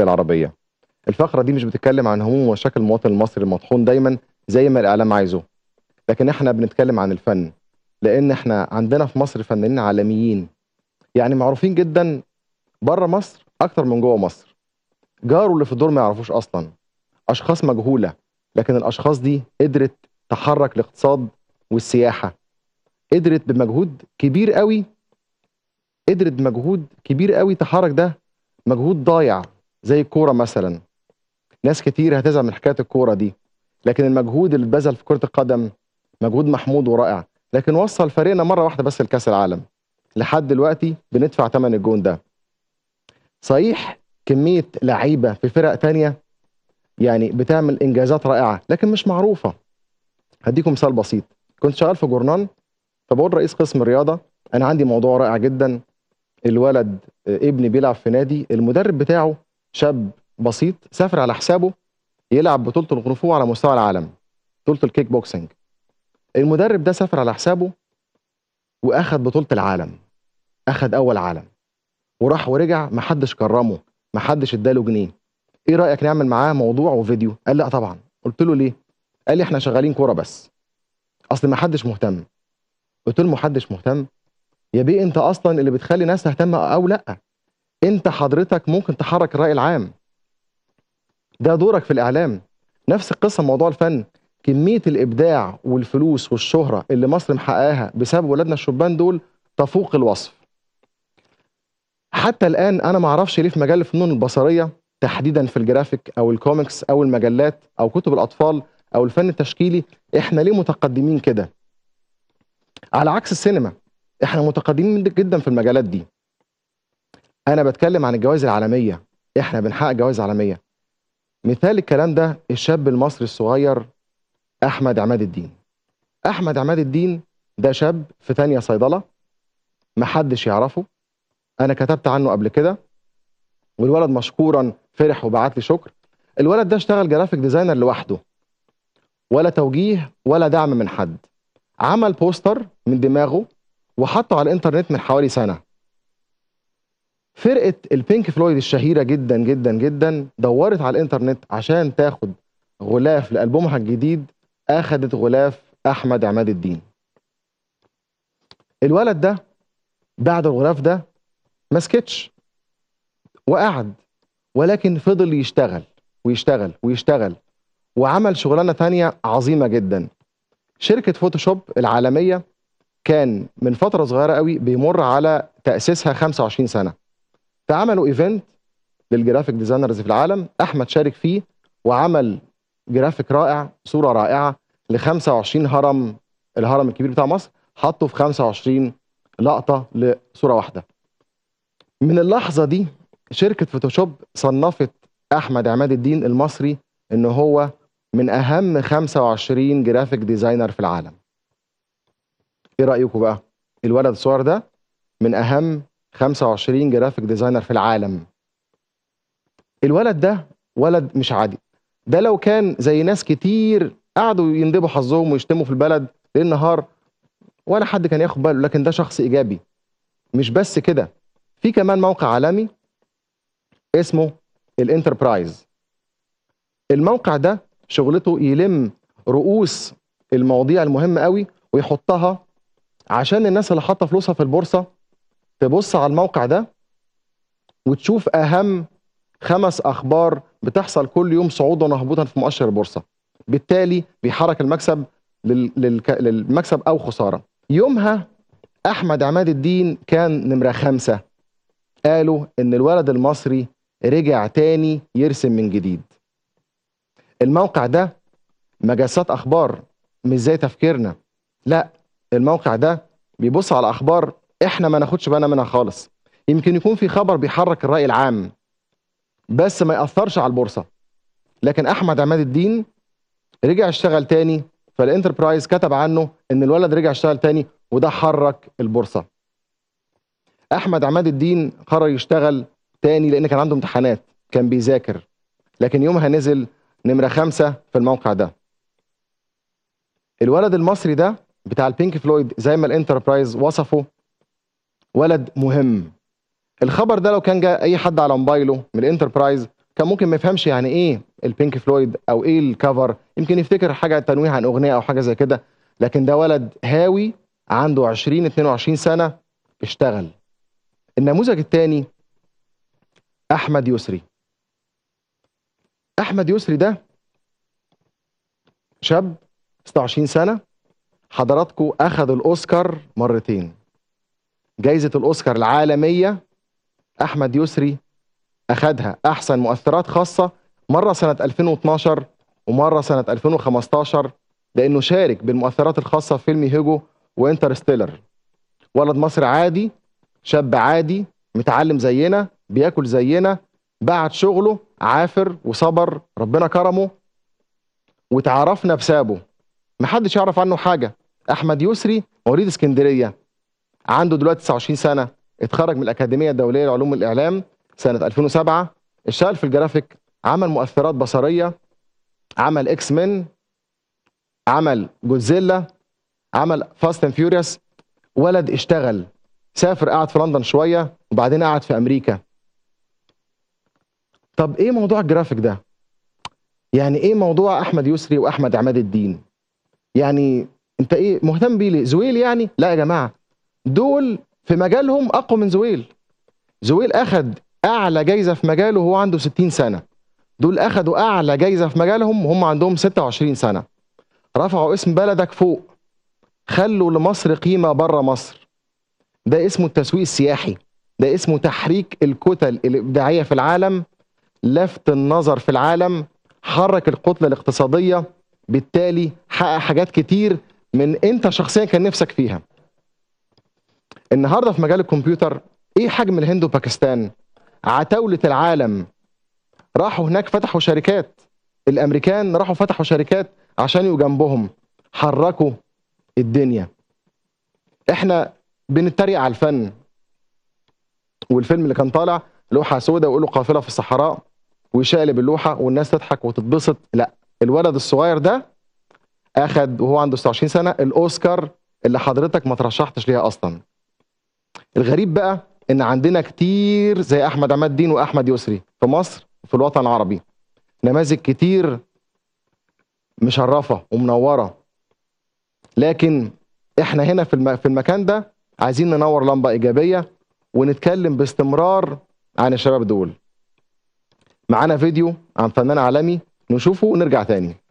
الانديه العربيه الفقره دي مش بتتكلم عن هموم ومشاكل المواطن المصري المطحون دايما زي ما الاعلام عايزه لكن احنا بنتكلم عن الفن لان احنا عندنا في مصر فنانين عالميين يعني معروفين جدا بره مصر اكتر من جوه مصر جاره اللي في الدور ما يعرفوش اصلا اشخاص مجهوله لكن الاشخاص دي قدرت تحرك الاقتصاد والسياحه قدرت بمجهود كبير قوي قدرت بمجهود كبير قوي تحرك ده مجهود ضايع زي الكوره مثلا ناس كتير هتزعل من حكايه الكوره دي لكن المجهود اللي اتبذل في كره القدم مجهود محمود ورائع لكن وصل فريقنا مره واحده بس لكاس العالم لحد دلوقتي بندفع ثمن الجون ده صحيح كميه لعيبه في فرق تانية يعني بتعمل انجازات رائعه لكن مش معروفه هديكم مثال بسيط كنت شغال في جورنان فبقول رئيس قسم الرياضه انا عندي موضوع رائع جدا الولد آه، ابني بيلعب في نادي المدرب بتاعه شاب بسيط سافر على حسابه يلعب بطوله الغرفو على مستوى العالم بطوله الكيك بوكسنج المدرب ده سافر على حسابه واخد بطوله العالم اخد اول عالم وراح ورجع ما حدش كرمه ما حدش اداله جنيه ايه رايك نعمل معاه موضوع وفيديو قال لا طبعا قلت له ليه قال لي احنا شغالين كوره بس اصل ما حدش مهتم قلت له ما حدش مهتم يا بيه انت اصلا اللي بتخلي ناس تهتم او لا انت حضرتك ممكن تحرك الراي العام ده دورك في الاعلام نفس القصه موضوع الفن كميه الابداع والفلوس والشهره اللي مصر محققاها بسبب ولادنا الشبان دول تفوق الوصف حتى الان انا ما اعرفش ليه في مجال الفنون البصريه تحديدا في الجرافيك او الكوميكس او المجلات او كتب الاطفال او الفن التشكيلي احنا ليه متقدمين كده على عكس السينما احنا متقدمين جدا في المجالات دي انا بتكلم عن الجوائز العالميه احنا بنحقق جوائز عالميه مثال الكلام ده الشاب المصري الصغير احمد عماد الدين احمد عماد الدين ده شاب في تانية صيدله محدش يعرفه انا كتبت عنه قبل كده والولد مشكورا فرح وبعت لي شكر الولد ده اشتغل جرافيك ديزاينر لوحده ولا توجيه ولا دعم من حد عمل بوستر من دماغه وحطه على الانترنت من حوالي سنه فرقه البينك فلويد الشهيره جدا جدا جدا دورت على الانترنت عشان تاخد غلاف لالبومها الجديد اخدت غلاف احمد عماد الدين الولد ده بعد الغلاف ده ما سكتش وقعد ولكن فضل يشتغل ويشتغل ويشتغل وعمل شغلانه ثانيه عظيمه جدا شركه فوتوشوب العالميه كان من فتره صغيره قوي بيمر على تاسيسها 25 سنه فعملوا ايفنت للجرافيك ديزاينرز في العالم احمد شارك فيه وعمل جرافيك رائع صوره رائعه ل 25 هرم الهرم الكبير بتاع مصر حطه في 25 لقطه لصوره واحده من اللحظه دي شركه فوتوشوب صنفت احمد عماد الدين المصري ان هو من اهم 25 جرافيك ديزاينر في العالم ايه رايكم بقى الولد الصغير ده من اهم 25 جرافيك ديزاينر في العالم الولد ده ولد مش عادي ده لو كان زي ناس كتير قعدوا يندبوا حظهم ويشتموا في البلد ليل نهار ولا حد كان ياخد باله لكن ده شخص ايجابي مش بس كده في كمان موقع عالمي اسمه الانتربرايز الموقع ده شغلته يلم رؤوس المواضيع المهمه قوي ويحطها عشان الناس اللي حاطه فلوسها في البورصه تبص على الموقع ده وتشوف اهم خمس اخبار بتحصل كل يوم صعودا وهبوطا في مؤشر البورصه بالتالي بيحرك المكسب للمكسب او خساره يومها احمد عماد الدين كان نمره خمسة قالوا ان الولد المصري رجع تاني يرسم من جديد الموقع ده مجسات اخبار مش زي تفكيرنا لا الموقع ده بيبص على اخبار احنا ما ناخدش بالنا منها خالص يمكن يكون في خبر بيحرك الراي العام بس ما ياثرش على البورصه لكن احمد عماد الدين رجع اشتغل تاني فالانتربرايز كتب عنه ان الولد رجع اشتغل تاني وده حرك البورصه احمد عماد الدين قرر يشتغل تاني لان كان عنده امتحانات كان بيذاكر لكن يومها نزل نمره خمسة في الموقع ده الولد المصري ده بتاع البينك فلويد زي ما الانتربرايز وصفه ولد مهم الخبر ده لو كان جاء اي حد على موبايله من الانتربرايز كان ممكن ما يفهمش يعني ايه البينك فلويد او ايه الكفر يمكن يفتكر حاجه تنويه عن اغنيه او حاجه زي كده لكن ده ولد هاوي عنده 20 22 سنه اشتغل النموذج الثاني احمد يسري احمد يسري ده شاب 26 سنه حضراتكم اخذ الاوسكار مرتين جائزة الأوسكار العالمية أحمد يسري أخدها أحسن مؤثرات خاصة مرة سنة 2012 ومرة سنة 2015 لأنه شارك بالمؤثرات الخاصة في فيلم هيجو وانترستيلر ولد مصر عادي شاب عادي متعلم زينا بياكل زينا بعد شغله عافر وصبر ربنا كرمه وتعرفنا بسابه محدش يعرف عنه حاجة أحمد يسري مواليد اسكندرية عنده دلوقتي 29 سنه اتخرج من الاكاديميه الدوليه لعلوم الاعلام سنه 2007 اشتغل في الجرافيك عمل مؤثرات بصريه عمل اكس مين عمل جودزيلا عمل فاست اند فيوريوس ولد اشتغل سافر قعد في لندن شويه وبعدين قعد في امريكا طب ايه موضوع الجرافيك ده يعني ايه موضوع احمد يسري واحمد عماد الدين يعني انت ايه مهتم بيه ليه زويل يعني لا يا جماعه دول في مجالهم اقوى من زويل زويل اخد اعلى جايزه في مجاله وهو عنده 60 سنه دول اخدوا اعلى جايزه في مجالهم وهم عندهم 26 سنه رفعوا اسم بلدك فوق خلوا لمصر قيمه بره مصر ده اسمه التسويق السياحي ده اسمه تحريك الكتل الابداعيه في العالم لفت النظر في العالم حرك الكتله الاقتصاديه بالتالي حقق حاجات كتير من انت شخصيا كان نفسك فيها النهارده في مجال الكمبيوتر ايه حجم الهند وباكستان عتاوله العالم راحوا هناك فتحوا شركات الامريكان راحوا فتحوا شركات عشان يجنبهم جنبهم حركوا الدنيا احنا بنتريق على الفن والفيلم اللي كان طالع لوحه سوداء ويقول له قافله في الصحراء ويشقلب اللوحه والناس تضحك وتتبسط لا الولد الصغير ده اخد وهو عنده 26 سنه الاوسكار اللي حضرتك ما ترشحتش ليها اصلا الغريب بقى ان عندنا كتير زي احمد عماد الدين واحمد يسري في مصر وفي الوطن العربي نماذج كتير مشرفه ومنوره لكن احنا هنا في في المكان ده عايزين ننور لمبه ايجابيه ونتكلم باستمرار عن الشباب دول معانا فيديو عن فنان عالمي نشوفه ونرجع تاني